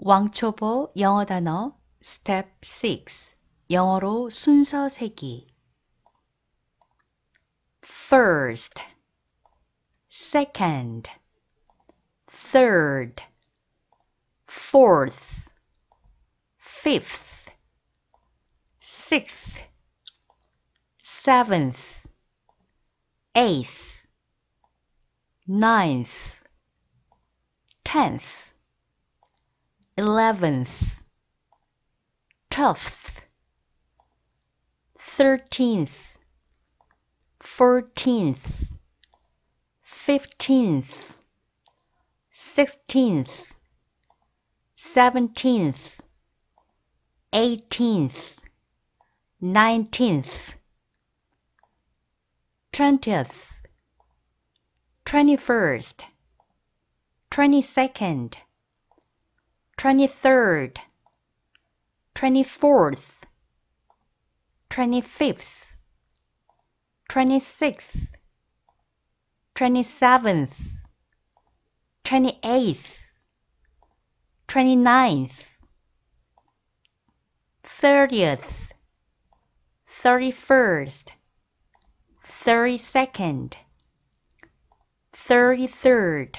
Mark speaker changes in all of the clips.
Speaker 1: 왕초보 영어 단어 스텝 6 영어로 순서 세기 first second third fourth fifth sixth seventh eighth ninth tenth eleventh, twelfth, thirteenth, fourteenth, fifteenth, sixteenth, seventeenth, eighteenth, nineteenth, twentieth, twenty first, twenty second. Twenty third Twenty fourth Twenty fifth Twenty sixth Twenty seventh Twenty eighth Twenty ninth Thirtieth Thirty first Thirty second Thirty third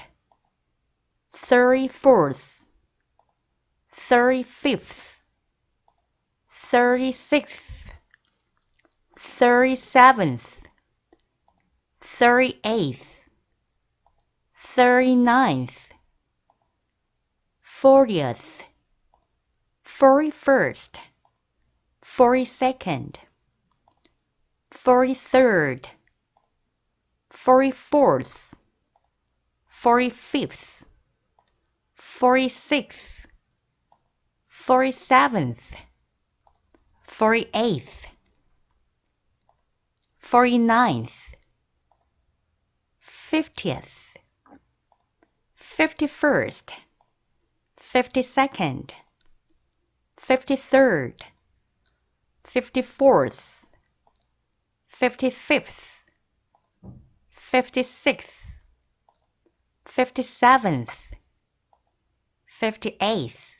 Speaker 1: Thirty fourth thirty fifth, thirty sixth, thirty seventh, thirty eighth, thirty ninth, fortieth, forty first, forty second, forty third, forty fourth, forty fifth, forty sixth forty seventh, forty eighth, forty ninth, fiftieth, fifty first, fifty second, fifty third, fifty fourth, fifty fifth, fifty sixth, fifty seventh, fifty eighth.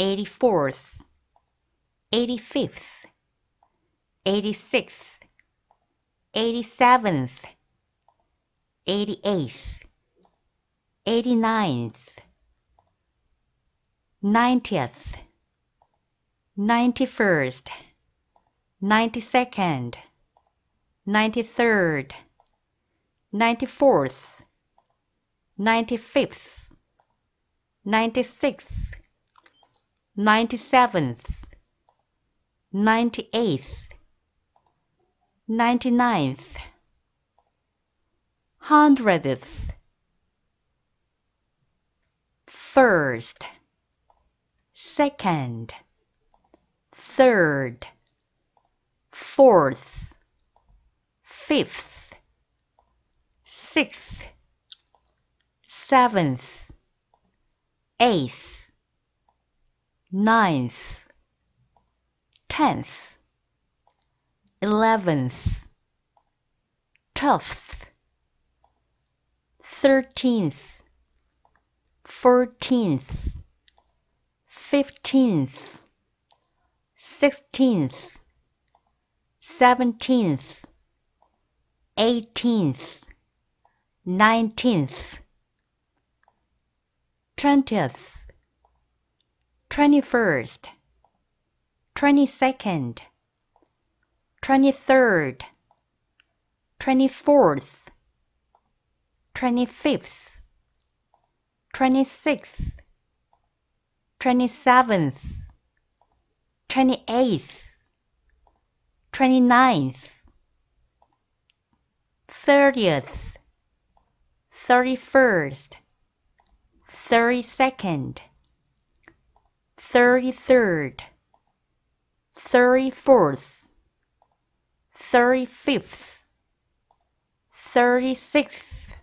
Speaker 1: eighty fourth, eighty fifth, eighty sixth, eighty seventh, eighty eighth, eighty ninth, ninetieth, ninety first, ninety second, ninety third, ninety fourth, ninety fifth, ninety sixth ninety seventh, ninety eighth, ninety ninth, hundredth, first, second, third, fourth, fifth, sixth, seventh, eighth ninth, tenth, eleventh, twelfth, thirteenth, fourteenth, fifteenth, sixteenth, seventeenth, eighteenth, nineteenth, twentieth. Twenty first, twenty second, twenty third, twenty fourth, twenty fifth, twenty sixth, twenty seventh, twenty eighth, twenty ninth, thirtieth, thirty first, thirty second thirty-third, thirty-fourth, thirty-fifth, thirty-sixth,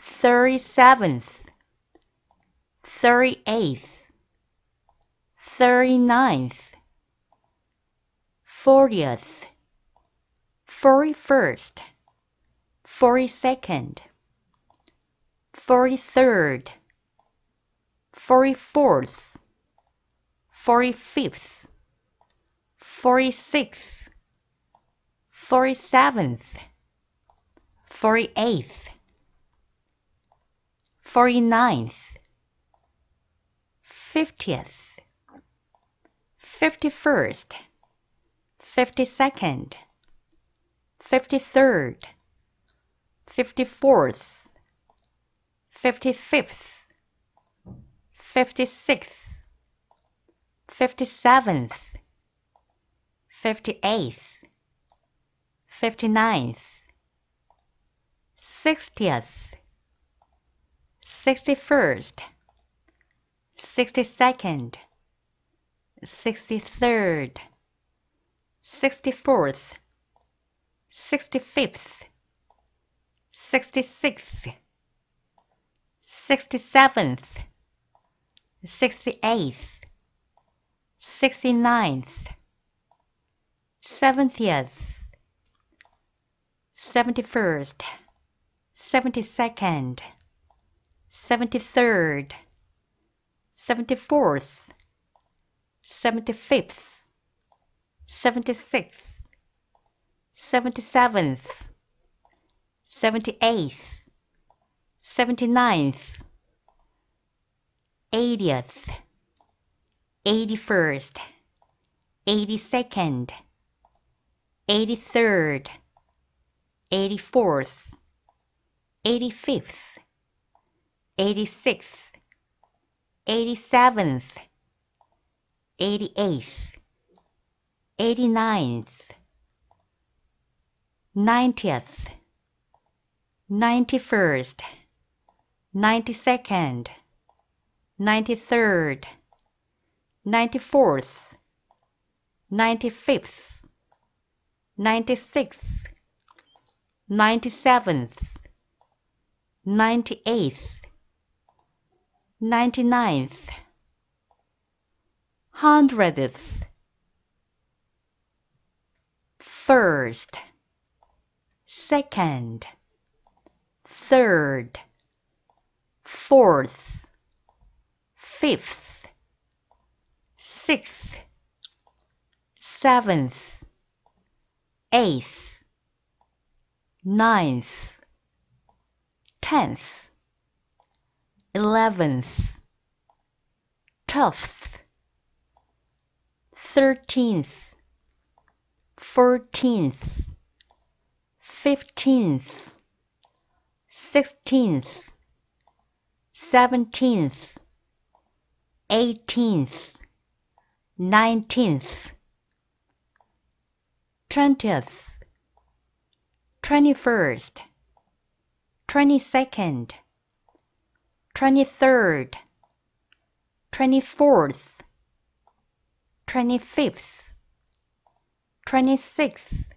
Speaker 1: thirty-seventh, thirty-eighth, thirty-ninth, fortieth, forty-first, forty-second, forty-third, forty-fourth, forty fifth, forty sixth, forty seventh, forty eighth, forty ninth, fiftieth, fifty first, fifty second, fifty third, fifty fourth, fifty fifth, fifty sixth fifty seventh, fifty eighth, fifty ninth, sixtieth, sixty first, sixty second, sixty third, sixty fourth, sixty fifth, sixty sixth, sixty seventh, sixty eighth sixty-ninth, seventieth, seventy-first, seventy-second, seventy-third, seventy-fourth, seventy-fifth, seventy-sixth, seventy-seventh, seventy-eighth, seventy-ninth, eightieth eighty first, eighty second, eighty third, eighty fourth, eighty fifth, eighty sixth, eighty seventh, eighty eighth, eighty ninth, ninetieth, ninety first, ninety second, ninety third ninety fourth, ninety fifth, ninety sixth, ninety seventh, ninety eighth, ninety ninth, hundredth, first, second, third, fourth, fifth sixth, seventh, eighth, ninth, tenth, eleventh, twelfth, thirteenth, fourteenth, fifteenth, sixteenth, seventeenth, eighteenth nineteenth, twentieth, twenty first, twenty second, twenty third, twenty fourth, twenty fifth, twenty sixth,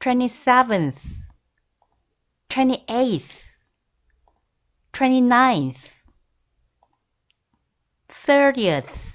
Speaker 1: twenty seventh, twenty eighth, twenty ninth, thirtieth.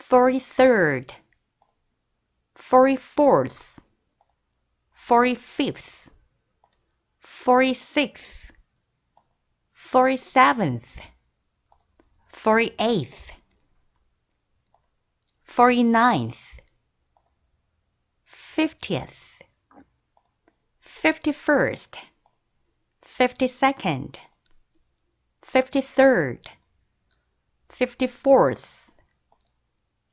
Speaker 1: Forty-third, forty-fourth, forty-fifth, forty-sixth, forty-seventh, forty-eighth, forty-ninth, fiftieth, fifty-first, fifty-second, fifty-third, fifty-fourth,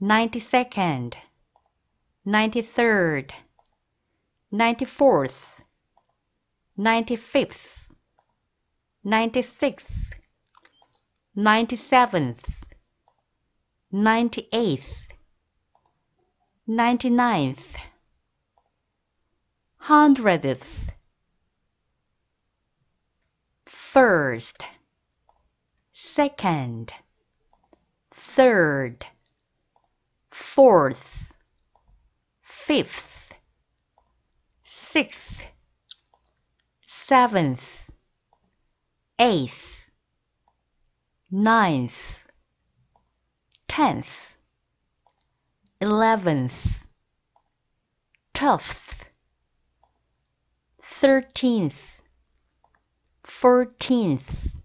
Speaker 1: ninety second, ninety third, ninety fourth, ninety fifth, ninety sixth, ninety seventh, ninety eighth, ninety ninth, hundredth, first, second, third, fourth, fifth, sixth, seventh, eighth, ninth, tenth, eleventh, twelfth, thirteenth, fourteenth,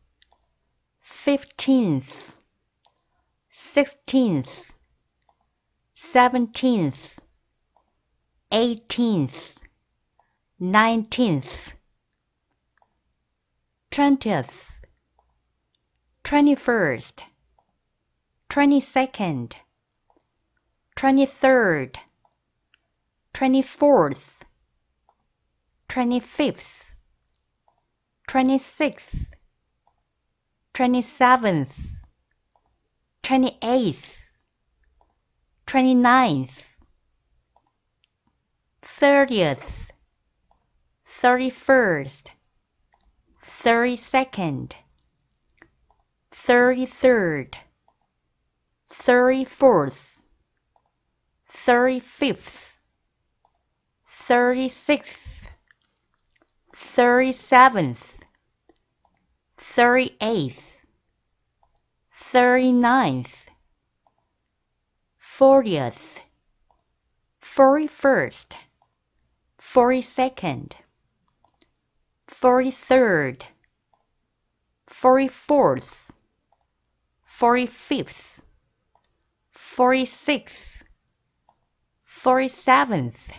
Speaker 1: fifteenth, sixteenth, seventeenth, eighteenth, nineteenth, twentieth, twenty first, twenty second, twenty third, twenty fourth, twenty fifth, twenty sixth, twenty seventh, twenty eighth. 29th, thirtieth, thirty first, thirty second, thirty third, thirty fourth, thirty fifth, thirty sixth, thirty seventh, thirty eighth, thirty ninth. Fortieth Forty first Forty second Forty third Forty fourth Forty fifth Forty sixth Forty seventh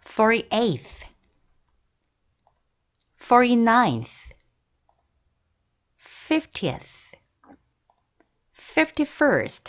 Speaker 1: Forty eighth Forty ninth Fiftieth Fifty first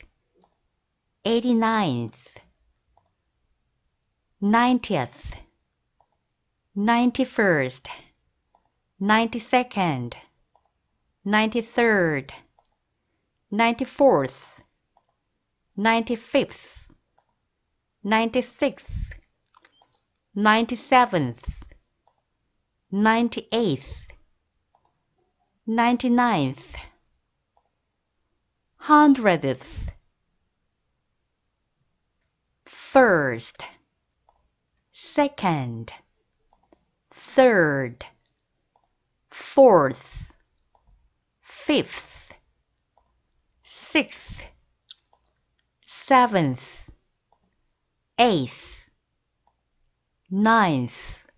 Speaker 1: eighty ninth, ninetieth, ninety first, ninety second, ninety third, ninety fourth, ninety fifth, ninety sixth, ninety seventh, ninety eighth, ninety ninth, hundredth first, second, third, fourth, fifth, sixth, seventh, eighth, ninth,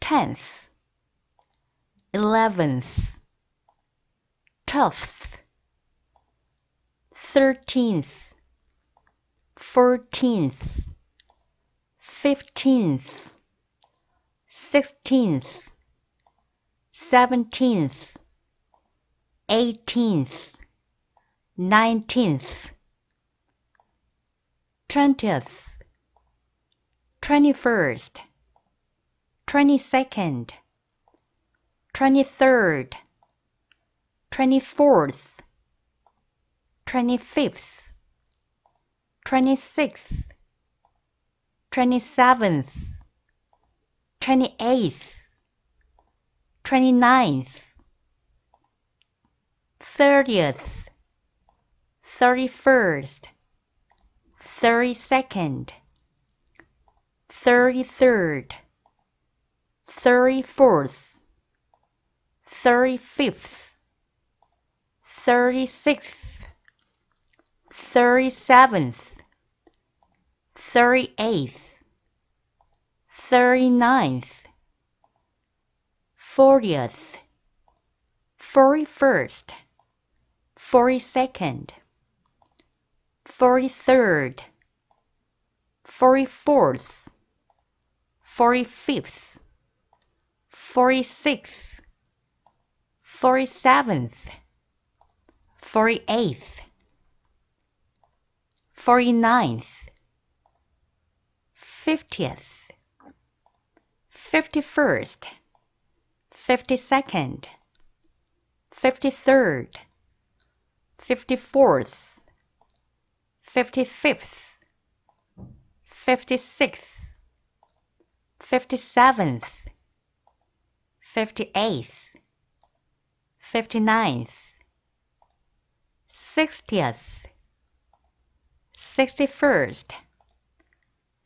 Speaker 1: tenth, eleventh, twelfth, thirteenth, fourteenth, fifteenth, sixteenth, seventeenth, eighteenth, nineteenth, twentieth, twenty first, twenty second, twenty third, twenty fourth, twenty fifth twenty sixth, twenty seventh, twenty eighth, twenty ninth, thirtieth, thirty first, thirty second, thirty third, thirty fourth, thirty fifth, thirty sixth, thirty seventh. Thirty-eighth, thirty-ninth, fortieth, forty-first, forty-second, forty-third, forty-fourth, forty-fifth, forty-sixth, forty-seventh, forty-eighth, forty-ninth fiftieth, fifty first, fifty second, fifty third, fifty fourth, fifty fifth, fifty sixth, fifty seventh, fifty eighth, fifty ninth, sixtieth, sixty first.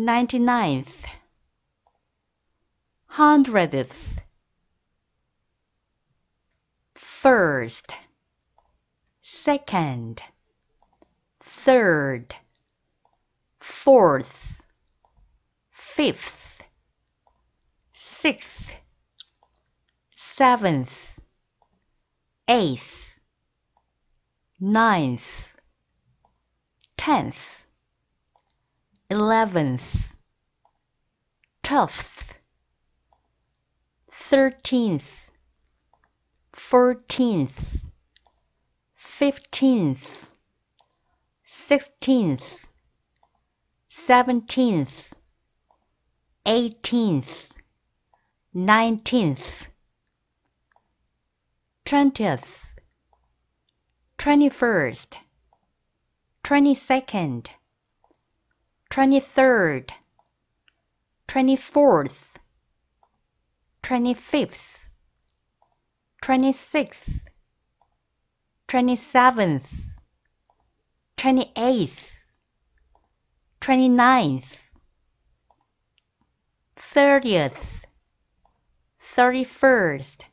Speaker 1: ninety-ninth, hundredth, first, second, third, fourth, fifth, sixth, seventh, eighth, ninth, tenth. Eleventh Twelfth Thirteenth Fourteenth Fifteenth Sixteenth Seventeenth Eighteenth Nineteenth Twentieth Twenty first Twenty second Twenty third Twenty fourth Twenty fifth Twenty sixth Twenty seventh Twenty eighth Twenty ninth Thirtieth Thirty first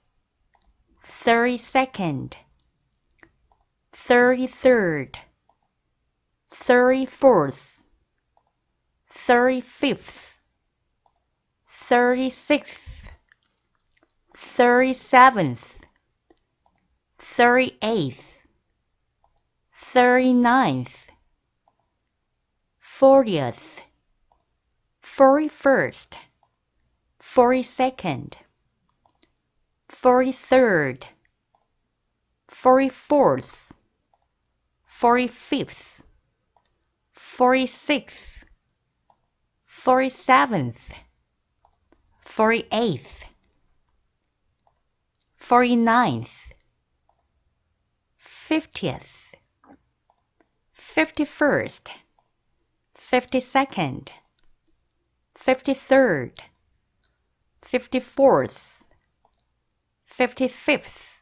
Speaker 1: Thirty second Thirty third Thirty fourth thirty fifth, thirty sixth, thirty seventh, thirty eighth, thirty ninth, fortieth, forty first, forty second, forty third, forty fourth, forty fifth, forty sixth, forty seventh, forty eighth, forty ninth, fiftieth, fifty first, fifty second, fifty third, fifty fourth, fifty fifth,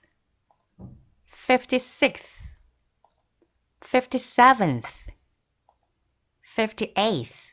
Speaker 1: fifty sixth, fifty seventh, fifty eighth.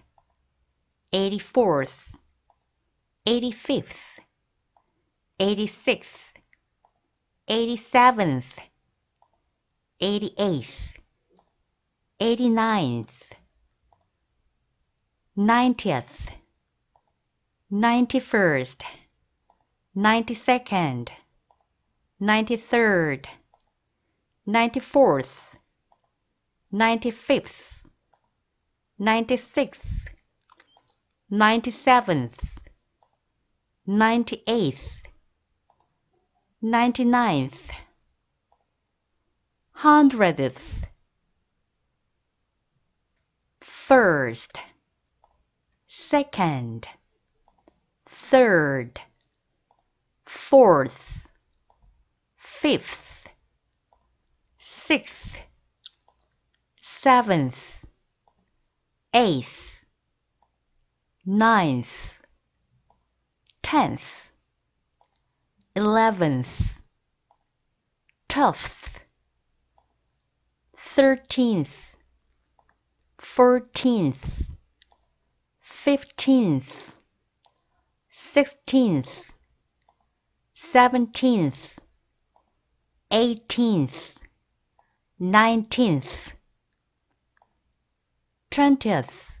Speaker 1: eighty fourth, eighty fifth, eighty sixth, eighty seventh, eighty eighth, eighty ninth, ninetieth, ninety first, ninety second, ninety third, ninety fourth, ninety fifth, ninety sixth ninety seventh, ninety eighth, ninety ninth, hundredth, first, second, third, fourth, fifth, sixth, seventh, eighth ninth, tenth, eleventh, twelfth, thirteenth, fourteenth, fifteenth, sixteenth, seventeenth, eighteenth, nineteenth, twentieth.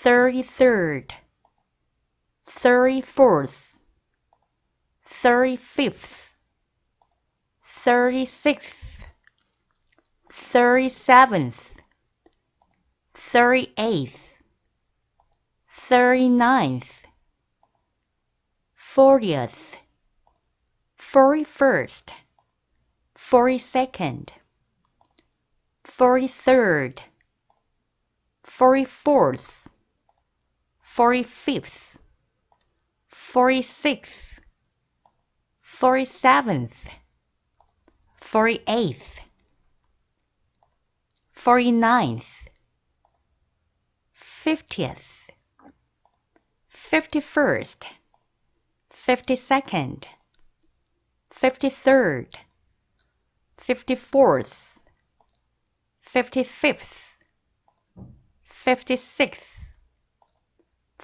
Speaker 1: Thirty-third, thirty-fourth, thirty-fifth, thirty-sixth, thirty-seventh, thirty-eighth, thirty-ninth, fortieth, forty-first, forty-second, forty-third, forty-fourth, forty fifth, forty sixth, forty seventh, forty eighth, forty ninth, fiftieth, fifty first, fifty second, fifty third, fifty fourth, fifty fifth, fifty sixth.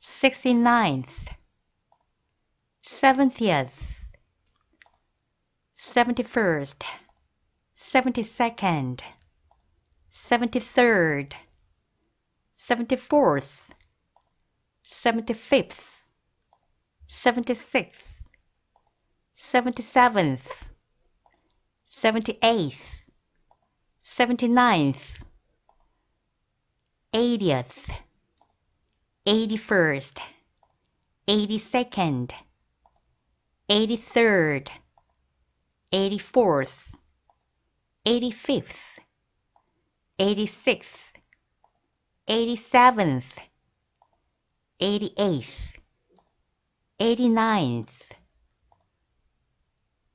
Speaker 1: sixty-ninth, seventieth, seventy-first, seventy-second, seventy-third, seventy-fourth, seventy-fifth, seventy-sixth, seventy-seventh, seventy-eighth, seventy-ninth, eightieth eighty first, eighty second, eighty third, eighty fourth, eighty fifth, eighty sixth, eighty seventh, eighty eighth, eighty ninth,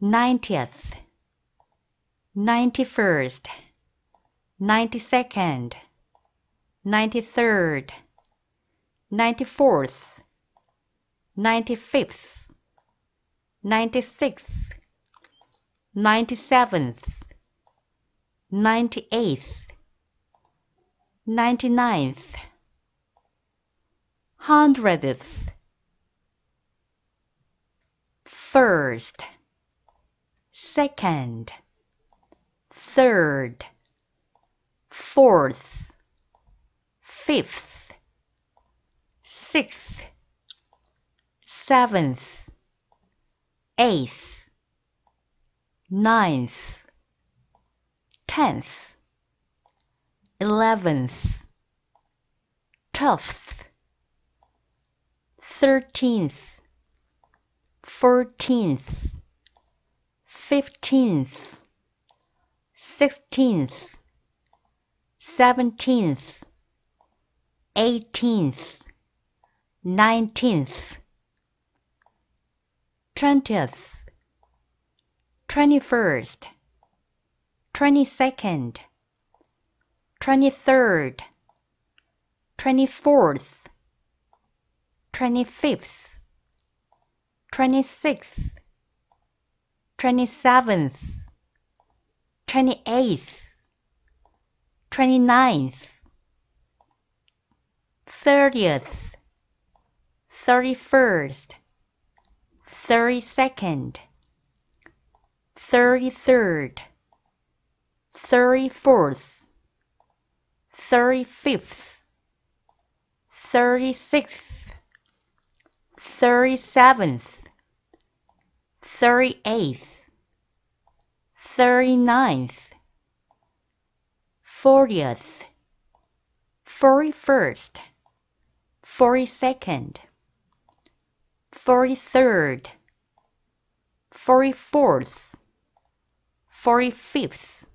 Speaker 1: ninetieth, ninety first, ninety second, ninety third ninety fourth, ninety fifth, ninety sixth, ninety seventh, ninety eighth, ninety ninth, hundredth, first, second, third, fourth, fifth sixth, seventh, eighth, ninth, tenth, eleventh, twelfth, thirteenth, fourteenth, fifteenth, sixteenth, seventeenth, eighteenth nineteenth, twentieth, twenty first, twenty second, twenty third, twenty fourth, twenty fifth, twenty sixth, twenty seventh, twenty eighth, twenty ninth, thirtieth thirty-first, thirty-second, thirty-third, thirty-fourth, thirty-fifth, thirty-sixth, thirty-seventh, thirty-eighth, thirty-ninth, fortieth, forty-first, forty-second. Forty-third, forty-fourth, forty-fifth,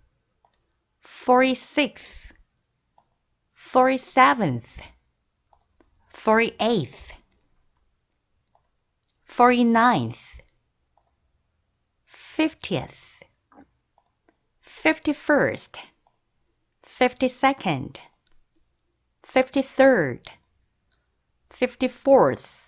Speaker 1: forty-sixth, forty-seventh, forty-eighth, forty-ninth, fiftieth, fifty-first, fifty-second, fifty-third, fifty-fourth,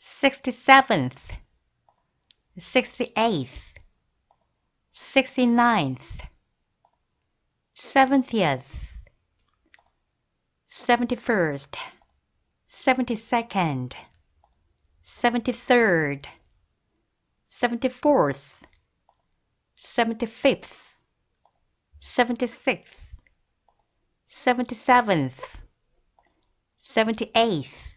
Speaker 1: sixty seventh, sixty eighth, sixty ninth, seventieth, seventy first, seventy second, seventy third, seventy fourth, seventy fifth, seventy sixth, seventy seventh, seventy eighth.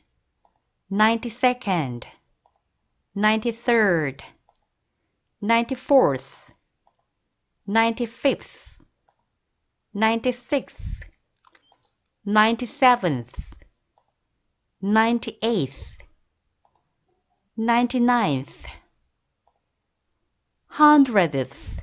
Speaker 1: ninety second, ninety third, ninety fourth, ninety fifth, ninety sixth, ninety seventh, ninety eighth, ninety ninth, hundredth.